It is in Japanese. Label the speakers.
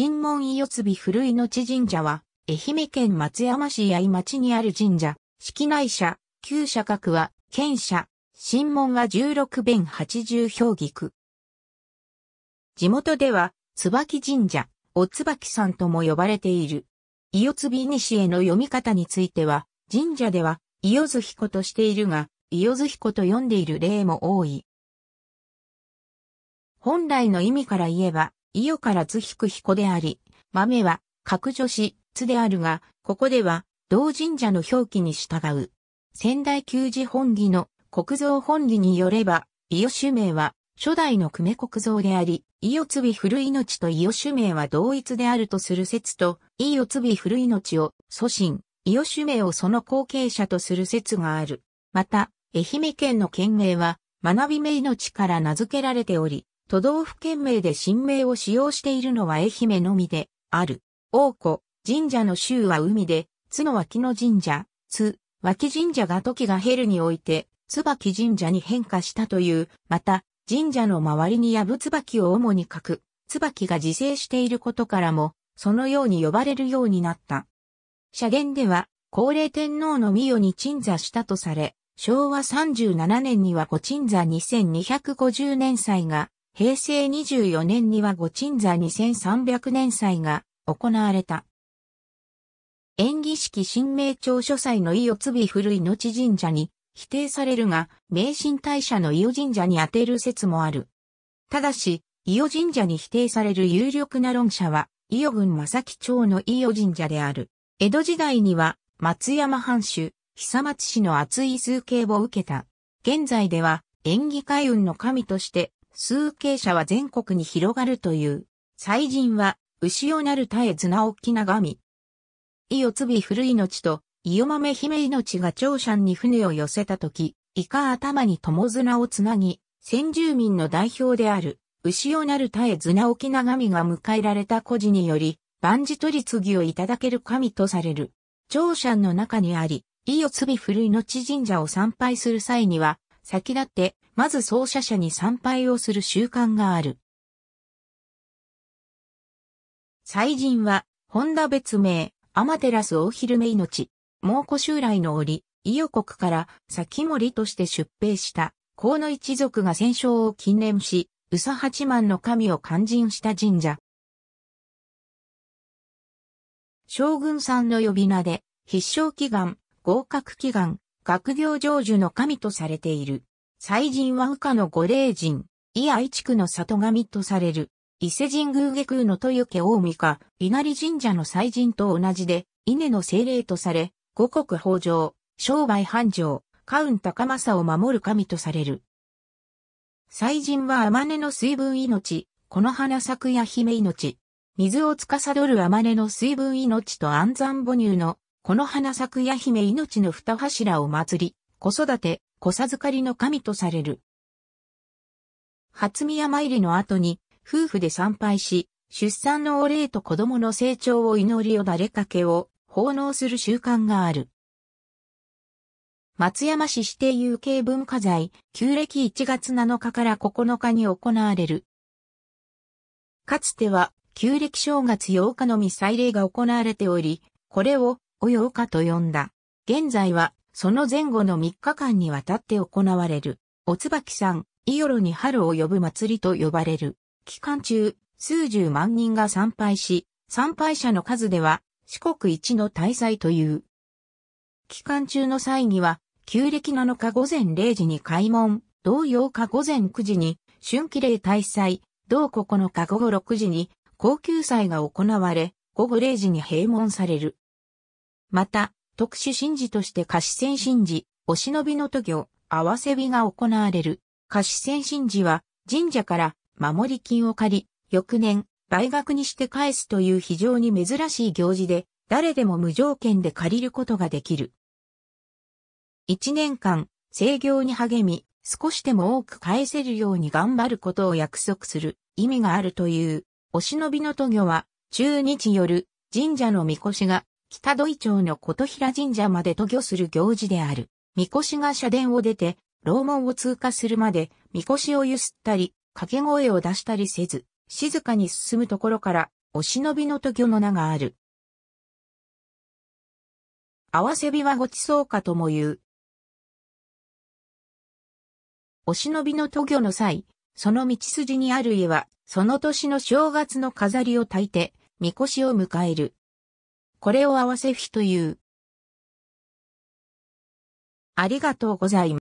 Speaker 1: 新門伊予び古ち。神社は、愛媛県松山市八井町にある神社、式内社、旧社格は、県社、新門は16弁80評議区。地元では、椿神社、お椿さんとも呼ばれている。伊予津美西への読み方については、神社では、伊予津彦としているが、伊予津彦と読んでいる例も多い。本来の意味から言えば、伊予から津彦彦であり、豆は、格女子、津であるが、ここでは、同神社の表記に従う。仙台旧寺本義の国蔵本義によれば、伊予主名は、初代の久米国蔵であり、伊予つび古命と伊予主名は同一であるとする説と、伊予つび古命を、祖神、伊予主名をその後継者とする説がある。また、愛媛県の県名は、学び目命から名付けられており、都道府県名で新名を使用しているのは愛媛のみで、ある。王子、神社の州は海で、津の脇の神社、津、脇神社が時が減るにおいて、椿神社に変化したという、また、神社の周りにやぶ椿を主に書く、椿が自生していることからも、そのように呼ばれるようになった。社言では、高齢天皇の御代に鎮座したとされ、昭和37年には御鎮座2250年祭が平成24年には御鎮座2300年祭が行われた。演技式新名朝書祭の伊予津美古い後神社に否定されるが、名神大社の伊予神社に当てる説もある。ただし、伊予神社に否定される有力な論者は、伊予郡正木町の伊予神社である。江戸時代には、松山藩主、久松氏の厚い崇敬を受けた。現在では、演技海運の神として、数形者は全国に広がるという。祭人は、牛をなる絶え綱沖きな伊予つび古い命と、伊予豆姫命が長山に船を寄せたとき、イカ頭に友綱をつなぎ、先住民の代表である、牛をなる絶え綱沖きながが迎えられた孤児により、万事取り継ぎをいただける神とされる。長山の中にあり、伊予つび古い命神社を参拝する際には、先立って、まず奏者者に参拝をする習慣がある。祭神は、本田別名、天照大昼目命、蒙古襲来の折、伊予国から先森として出兵した、河野一族が戦勝を記念し、宇佐八幡の神を勧進した神社。将軍さんの呼び名で、必勝祈願、合格祈願、学業成就の神とされている。祭神は羽化の御霊神、伊愛地区の里神とされる。伊勢神宮下空の豊家大御か、稲荷神社の祭神と同じで、稲の精霊とされ、五国豊穣、商売繁盛、カウン高政を守る神とされる。祭神は天音の水分命、この花咲くや姫命。水を司る天音の水分命と安山母乳の、この花咲くや姫命の二柱を祭り、子育て、子授かりの神とされる。初宮参りの後に、夫婦で参拝し、出産のお礼と子供の成長を祈りよだれかけを奉納する習慣がある。松山市指定有形文化財、旧暦1月7日から9日に行われる。かつては、旧暦正月8日のみ祭礼が行われており、これを、お8日と呼んだ。現在は、その前後の3日間にわたって行われる、お椿さん、いよろに春を呼ぶ祭りと呼ばれる。期間中、数十万人が参拝し、参拝者の数では四国一の大祭という。期間中の際には、旧暦7日午前0時に開門、同8日午前9時に春季礼大祭、同9日午後6時に高級祭が行われ、午後0時に閉門される。また、特殊神事として貸し戦神事、お忍びの都行、合わせ日が行われる。貸し戦神事は、神社から守り金を借り、翌年、売額にして返すという非常に珍しい行事で、誰でも無条件で借りることができる。一年間、制業に励み、少しでも多く返せるように頑張ることを約束する意味があるという、お忍びの都御は、中日夜、神社の神輿が北土井町の琴平神社まで渡御する行事である。神輿が社殿を出て、楼門を通過するまで、神輿を揺すったり、掛け声を出したりせず、静かに進むところから、お忍びの渡御の名がある。合わせびはごちそうかとも言う。お忍びの渡御の際、その道筋にある家は、その年の正月の飾りを焚いて、神輿を迎える。これを合わせ日という。ありがとうございます。